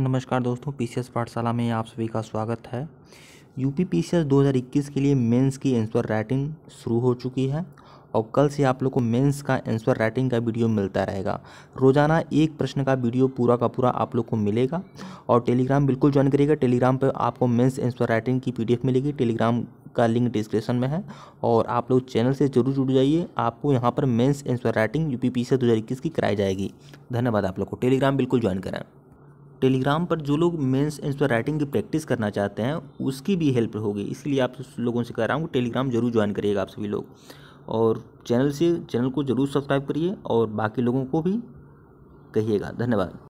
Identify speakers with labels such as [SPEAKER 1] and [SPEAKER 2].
[SPEAKER 1] नमस्कार दोस्तों पी पाठशाला में आप सभी का स्वागत है यूपी पी 2021 के लिए मेंस की आंसर राइटिंग शुरू हो चुकी है और कल से आप लोग को मेंस का आंसर राइटिंग का वीडियो मिलता रहेगा रोज़ाना एक प्रश्न का वीडियो पूरा का पूरा आप लोग को मिलेगा और टेलीग्राम बिल्कुल ज्वाइन करिएगा टेलीग्राम पर आपको मेन्स आंसर राइटिंग की पी मिलेगी टेलीग्राम का लिंक डिस्क्रिप्शन में है और आप लोग चैनल से जरूर जुड़ जाइए आपको यहाँ पर मेन्स आंसर राइटिंग यू पी दो की कराई जाएगी धन्यवाद आप लोग को टेलीग्राम बिल्कुल ज्वाइन करें टेलीग्राम पर जो लोग मेंस एंसर राइटिंग की प्रैक्टिस करना चाहते हैं उसकी भी हेल्प होगी इसलिए आप लोगों से कह रहा हूँ कि टेलीग्राम जरूर ज्वाइन करिएगा आप सभी लोग और चैनल से चैनल को जरूर सब्सक्राइब करिए और बाकी लोगों को भी कहिएगा धन्यवाद